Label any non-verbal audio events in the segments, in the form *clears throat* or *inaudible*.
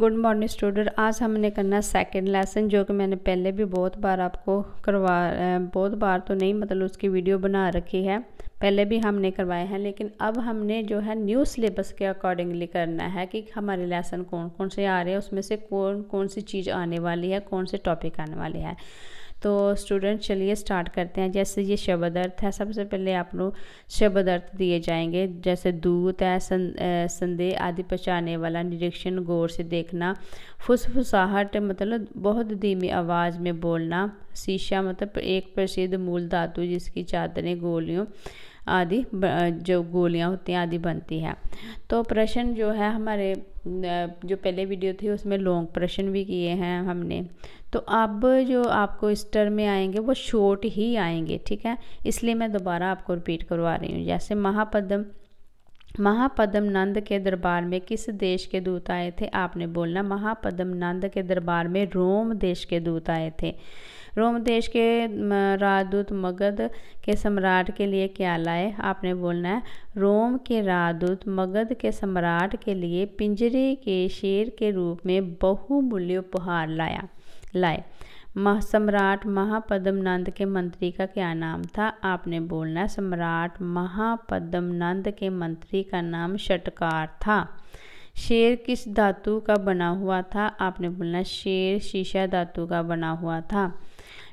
good morning student आज हमने करना सेकंड लेसन जो कि मैंने पहले भी बहुत बार आपको करवा बहुत बार तो नहीं मतलब उसकी वीडियो बना रखी है पहले भी हमने करवाए हैं लेकिन अब हमने जो है न्यू सिलेबस के अकॉर्डिंगली करना है कि हमारे लेसन कौन कौन से आ रहे हैं उसमें से कौन कौन सी चीज़ आने वाली है कौन से टॉपिक आने वाले हैं तो स्टूडेंट चलिए स्टार्ट करते हैं जैसे ये शब्द अर्थ है सबसे पहले आप लोग शब्द अर्थ दिए जाएंगे जैसे दूत है संदेह आदि पहचाने वाला निरीक्षण गौर से देखना फुसफुसाहट मतलब बहुत धीमी आवाज़ में बोलना शीशा मतलब एक प्रसिद्ध मूल धातु जिसकी चादरें गोलियों आदि जो गोलियां होती हैं आदि बनती है तो प्रश्न जो है हमारे जो पहले वीडियो थी उसमें लॉन्ग प्रश्न भी किए हैं हमने तो अब जो आपको टर्म में आएंगे वो शॉर्ट ही आएंगे ठीक है इसलिए मैं दोबारा आपको रिपीट करवा रही हूँ जैसे महापद्म महापदम नंद के दरबार में किस देश के दूत आए थे आपने बोलना महापदम नंद के दरबार में रोम देश के दूत आए थे रोम देश के राजदूत मगध के सम्राट के लिए क्या लाए आपने बोलना है रोम के राजदूत मगध के सम्राट के लिए पिंजरे के शेर के रूप में बहुमूल्य उपहार लाया लाए मह सम्राट नंद के मंत्री का क्या नाम था आपने बोलना सम्राट नंद के मंत्री का नाम षटकार था शेर किस धातु का बना हुआ था आपने बोलना शेर शीशा धातु का बना हुआ था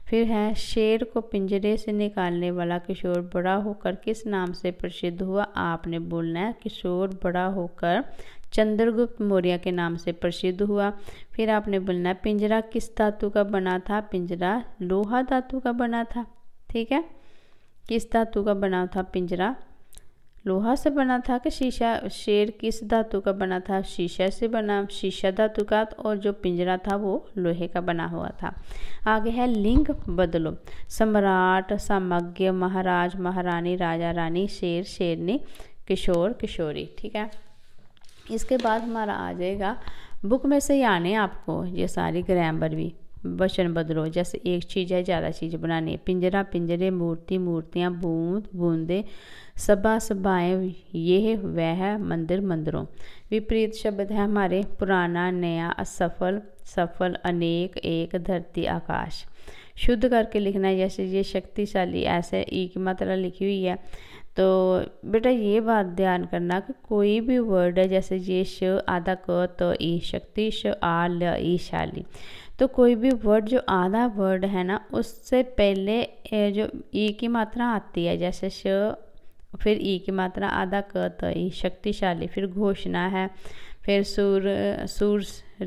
फिर है शेर को पिंजरे से निकालने वाला किशोर बड़ा होकर किस नाम से प्रसिद्ध हुआ आपने बोलना है किशोर बड़ा होकर चंद्रगुप्त मौर्य के नाम से प्रसिद्ध हुआ फिर आपने बोलना पिंजरा किस धातु का बना था पिंजरा लोहा धातु का बना था ठीक है किस धातु का बना था पिंजरा लोहा से बना था कि शीशा शेर किस धातु का बना था शीशा से बना शीशा धातु का और जो पिंजरा था वो लोहे का बना हुआ था आगे है लिंग बदलो सम्राट सामग्य महाराज महारानी राजा रानी शेर शेरनी किशोर किशोरी ठीक है इसके बाद हमारा आ जाएगा बुक में से ही आने आपको ये सारी ग्रामर भी वचन बदलो जैसे एक चीज़ है ज़्यादा चीज़ बनानी है पिंजरा पिंजरे मूर्ति मूर्तियाँ बूंद बूंदे सभा सभाएँ ये वह मंदिर मंदिरों विपरीत शब्द है हमारे पुराना नया असफल सफल अनेक एक धरती आकाश शुद्ध करके लिखना है जैसे ये शक्तिशाली ऐसे ई की मात्रा लिखी हुई है तो बेटा ये बात ध्यान करना कि कोई भी वर्ड है जैसे ये श आधा क तो ई शक्ति श आ ल ई शाली तो कोई भी वर्ड जो आधा वर्ड है ना उससे पहले जो ई की मात्रा आती है जैसे श फिर ई की मात्रा आधा क तो ई शक्तिशाली फिर घोषणा है फिर सूर सूर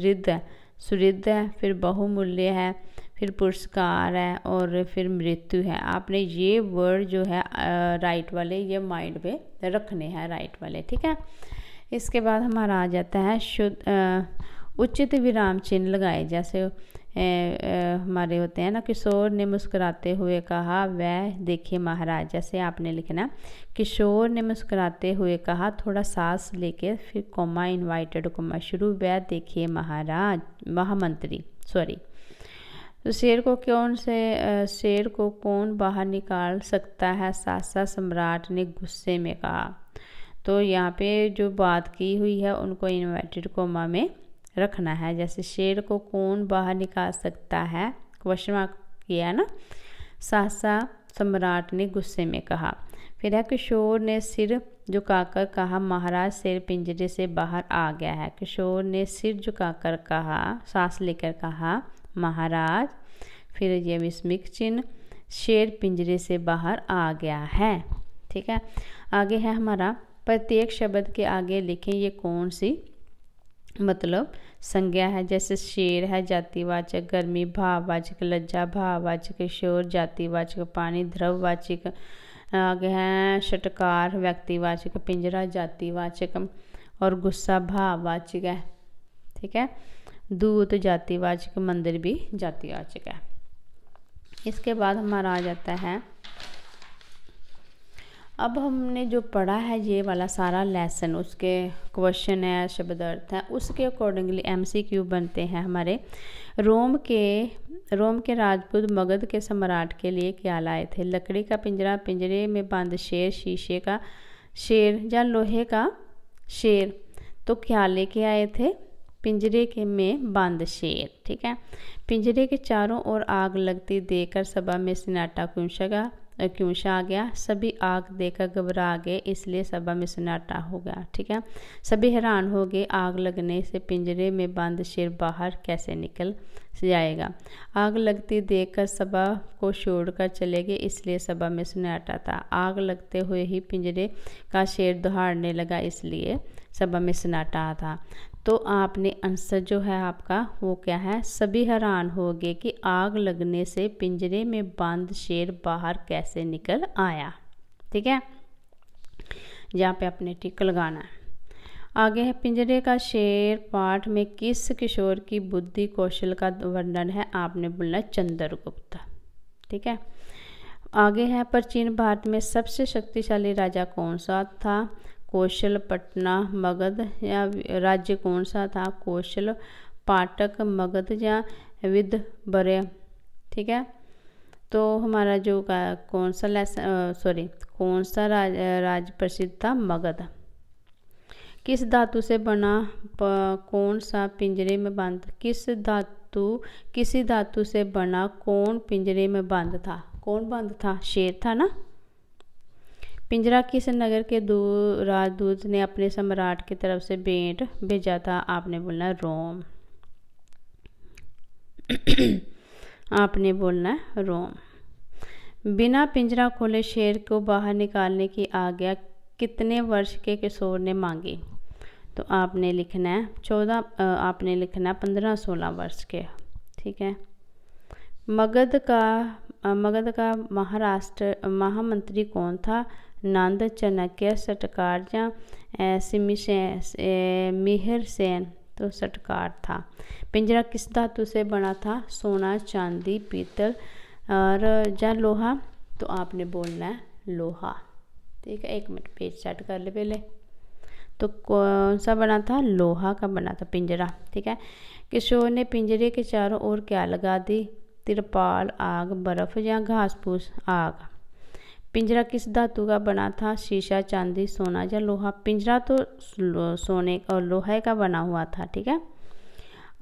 रिद्ध है सुरिद्ध है फिर बहुमूल्य है फिर पुरस्कार है और फिर मृत्यु है आपने ये वर्ड जो है राइट वाले ये माइंड पे रखने हैं राइट वाले ठीक है इसके बाद हमारा आ जाता है शुद्ध उचित विराम चिन्ह लगाए जैसे ए, ए, हमारे होते हैं ना किशोर ने मुस्कुराते हुए कहा वह देखिए महाराज जैसे आपने लिखना किशोर ने मुस्कुराते हुए कहा थोड़ा सांस लेके फिर कोमा इनवाइटेड कोमा शुरू वह देखिए महाराज महामंत्री सॉरी तो शेर को कौन से शेर को कौन बाहर निकाल सकता है सासा सम्राट ने गुस्से में कहा तो यहाँ पे जो बात की हुई है उनको इन्वर्टेड कोमा में रखना है जैसे शेर को कौन बाहर निकाल सकता है क्वेश्चन मार्क किया है ना सासा सम्राट ने गुस्से में कहा फिर है किशोर ने सिर झुकाकर कहा महाराज शेर पिंजरे से बाहर आ गया है किशोर ने सिर झुकाकर कहा सांस लेकर कहा महाराज फिर ये विस्मिक चिन्ह शेर पिंजरे से बाहर आ गया है ठीक है आगे है हमारा प्रत्येक शब्द के आगे लिखें ये कौन सी मतलब संज्ञा है जैसे शेर है जातिवाचक गर्मी भाववाचक लज्जा भाववाचक शोर जातिवाचक पानी ध्रववाचक आगे है षटकार व्यक्तिवाचक पिंजरा जातिवाचक और गुस्सा भाववाचक है ठीक है दूत जातिवाचक मंदिर भी जातिवाचक है इसके बाद हमारा आ जाता है अब हमने जो पढ़ा है ये वाला सारा लेसन उसके क्वेश्चन है शब्द अर्थ है उसके अकॉर्डिंगली एमसीक्यू बनते हैं हमारे रोम के रोम के राजपूत मगध के सम्राट के लिए क्या लाए थे लकड़ी का पिंजरा पिंजरे में बंद शेर शीशे का शेर या लोहे का शेर तो क्या लेके आए थे पिंजरे के में बंद शेर ठीक है पिंजरे के चारों ओर आग लगती देखकर सभा में सन्नाटा क्यों क्यों क्यूंश आ गया सभी आग देखकर घबरा गए इसलिए सभा में सन्नाटा हो गया ठीक है सभी हैरान हो गए आग लगने से पिंजरे में बंद शेर बाहर कैसे निकल जाएगा आग लगती देखकर सभा को छोड़कर चले गए इसलिए सभा में सन्नाटा था आग लगते हुए ही पिंजरे का शेर दहाड़ने लगा इसलिए सभा में सन्नाटा था तो आपने आंसर जो है आपका वो क्या है सभी हैरान हो गए कि आग लगने से पिंजरे में बंद शेर बाहर कैसे निकल आया ठीक है यहाँ पे आपने टिक लगाना है आगे है पिंजरे का शेर पाठ में किस किशोर की बुद्धि कौशल का वर्णन है आपने बोलना चंद्रगुप्त ठीक है आगे है प्राचीन भारत में सबसे शक्तिशाली राजा कौन सा था कौशल पटना मगध या राज्य कौन सा था कौशल पाटक मगध या विद बरे ठीक है तो हमारा जो का कौन सा सॉरी कौन सा राज राज प्रसिद्ध था मगध किस धातु से बना कौन सा पिंजरे में बंद किस धातु किसी धातु से बना कौन पिंजरे में बंद था कौन बंद था शेर था ना पिंजरा किस नगर के दो राजदूत ने अपने सम्राट की तरफ से भेंट भेजा था आपने बोलना रोम *clears throat* आपने बोलना रोम बिना पिंजरा खोले शेर को बाहर निकालने की आज्ञा कितने वर्ष के किशोर ने मांगी तो आपने लिखना है चौदह आपने लिखना है पंद्रह सोलह वर्ष के ठीक है मगध का मगध का महाराष्ट्र महामंत्री कौन था नंद चनक्य सटकार मिहर सेन तो सटकार था पिंजरा किस धातु से बना था सोना चांदी पीतल और या लोहा तो आपने बोलना है लोहा ठीक है एक मिनट पेज सेट कर ले पहले तो कौन सा बना था लोहा का बना था पिंजरा ठीक है किशोर ने पिंजरे के चारों ओर क्या लगा दी तिरपाल आग बर्फ या घास फूस आग पिंजरा किस धातु का बना था शीशा चांदी सोना या लोहा पिंजरा तो सोने और लोहे का बना हुआ था ठीक है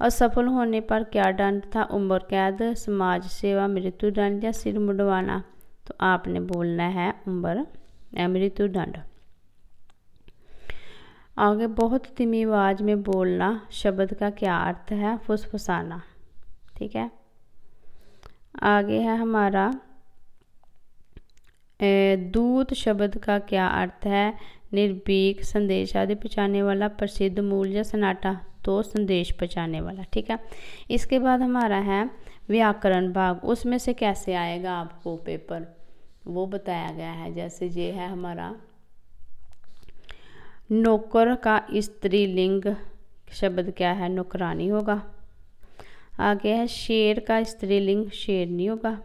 असफल होने पर क्या दंड था उम्र कैद समाज सेवा मृत्यु दंड या सिर मुडवाना तो आपने बोलना है उम्र मृत्यु दंड आगे बहुत धीमी आवाज में बोलना शब्द का क्या अर्थ है फुसफुसाना ठीक है आगे है हमारा दूत शब्द का क्या अर्थ है निर्भीक संदेश आदि पहुँचाने वाला प्रसिद्ध मूल या सन्नाटा तो संदेश पहुँचाने वाला ठीक है इसके बाद हमारा है व्याकरण भाग उसमें से कैसे आएगा आपको पेपर वो बताया गया है जैसे ये है हमारा नौकर का स्त्रीलिंग शब्द क्या है नौकरानी होगा आगे है शेर का स्त्रीलिंग शेरनी होगा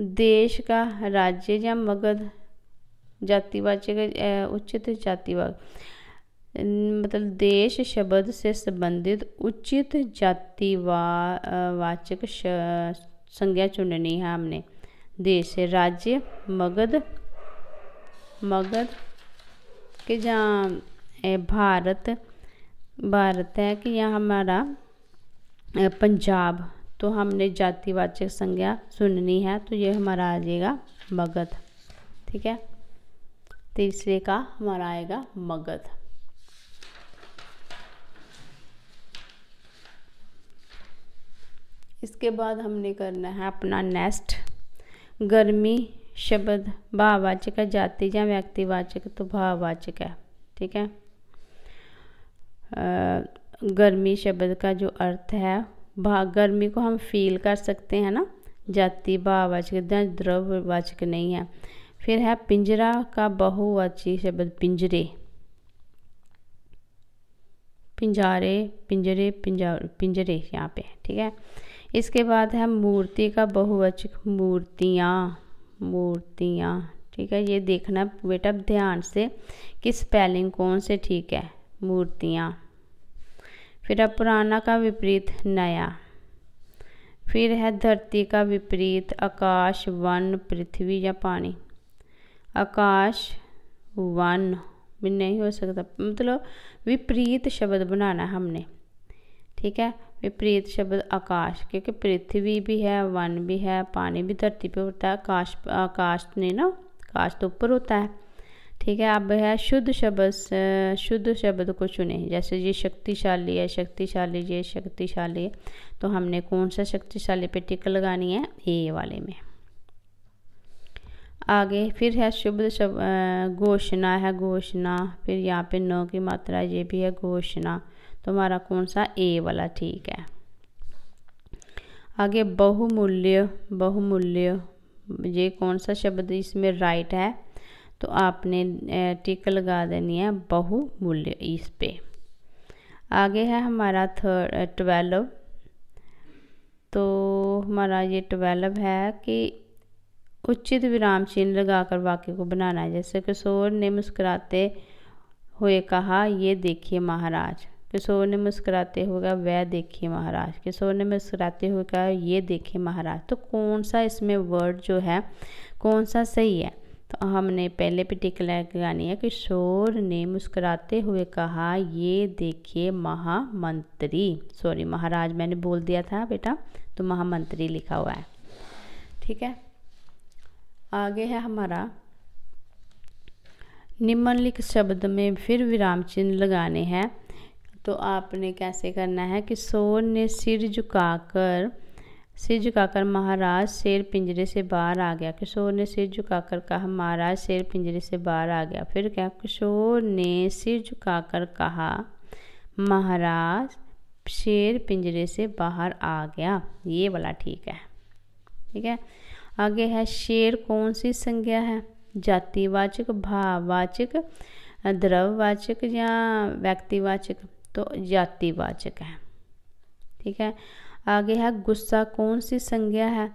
देश का राज्य या मगध जातिवाचक उचित जातिवाद मतलब देश शब्द से संबंधित उचित जातिवाचक संज्ञा चुननी है हमने देश राज्य मगध मगध के जहाँ भारत भारत है कि यहाँ हमारा पंजाब तो हमने जातिवाचक संज्ञा सुननी है तो ये हमारा आ जाएगा मगध ठीक है तीसरे का हमारा आएगा मगध इसके बाद हमने करना है अपना नेस्ट गर्मी शब्द भाववाचक है जाति या व्यक्तिवाचक तो भाववाचक है ठीक है गर्मी शब्द का जो अर्थ है गर्मी को हम फील कर सकते हैं ना जाति भाववाचक द्रववाचक नहीं है फिर है पिंजरा का बहुवाची शब्द पिंजरे पिंजारे पिंजरे पिंजा पिंजरे यहाँ पे ठीक है इसके बाद है मूर्ति का बहुवचक मूर्तियाँ मूर्तियाँ ठीक है ये देखना बेटा ध्यान से कि स्पेलिंग कौन से ठीक है मूर्तियाँ फिर है पुराना का विपरीत नया फिर है धरती का विपरीत आकाश वन पृथ्वी या पानी आकाश वन भी नहीं हो सकता मतलब विपरीत शब्द बनाना है हमने ठीक है विपरीत शब्द आकाश क्योंकि पृथ्वी भी है वन भी है पानी भी धरती पे होता है आकाश आकाश नहीं ना आकाश तो ऊपर होता है ठीक है अब है शुद्ध शब्द शुद्ध शब्द को चुने जैसे ये शक्तिशाली है शक्तिशाली ये शक्तिशाली है तो हमने कौन सा शक्तिशाली पे टिक लगानी है ए वाले में आगे फिर है शुभ शब्द घोषणा है घोषणा फिर यहाँ पे न की मात्रा ये भी है घोषणा तो हमारा कौन सा ए वाला ठीक है आगे बहुमूल्य बहुमूल्य ये कौन सा शब्द इसमें राइट है तो आपने टिक लगा देनी है बहुमूल्य इस पे आगे है हमारा थर्ड ट्वेल्व तो हमारा ये ट्वेल्व है कि उचित विराम चिन्ह लगाकर वाक्य को बनाना है जैसे किशोर ने मुस्कुराते हुए कहा ये देखिए महाराज किशोर ने मुस्कुराते हुए कहा वह देखिए महाराज किशोर ने मुस्कुराते हुए कहा ये देखिए महाराज तो कौन सा इसमें वर्ड जो है कौन सा सही है तो हमने पहले भी टिक लगानी है शोर ने मुस्कुराते हुए कहा ये देखिए महामंत्री सॉरी महाराज मैंने बोल दिया था बेटा तो महामंत्री लिखा हुआ है ठीक है आगे है हमारा निम्नलिखित शब्द में फिर विराम चिन्ह लगाने हैं तो आपने कैसे करना है कि शोर ने सिर झुकाकर सिर झुकाकर महाराज शेर पिंजरे से बाहर आ गया किशोर ने सिर झुकाकर कहा महाराज शेर पिंजरे से बाहर आ गया फिर क्या किशोर ने सिर झुकाकर कहा महाराज शेर पिंजरे से बाहर आ गया ये वाला ठीक है ठीक है आगे है शेर कौन सी संज्ञा है जातिवाचक भाववाचक द्रववाचक या व्यक्तिवाचक तो जातिवाचक है ठीक है आगे है गुस्सा कौन सी संज्ञा है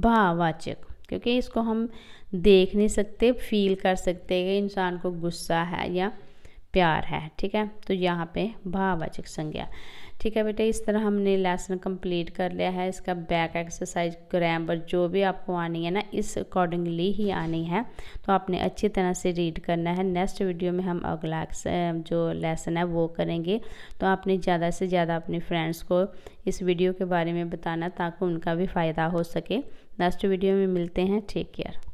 भाववाचक क्योंकि इसको हम देख नहीं सकते फील कर सकते कि इंसान को गुस्सा है या प्यार है ठीक है तो यहाँ पे भाववाचक संज्ञा ठीक है बेटा इस तरह हमने लेसन कंप्लीट कर लिया है इसका बैक एक्सरसाइज ग्रामर जो भी आपको आनी है ना इस अकॉर्डिंगली ही आनी है तो आपने अच्छी तरह से रीड करना है नेक्स्ट वीडियो में हम अगला जो लेसन है वो करेंगे तो आपने ज़्यादा से ज़्यादा अपने फ्रेंड्स को इस वीडियो के बारे में बताना ताकि उनका भी फ़ायदा हो सके नेक्स्ट वीडियो में मिलते हैं टेक केयर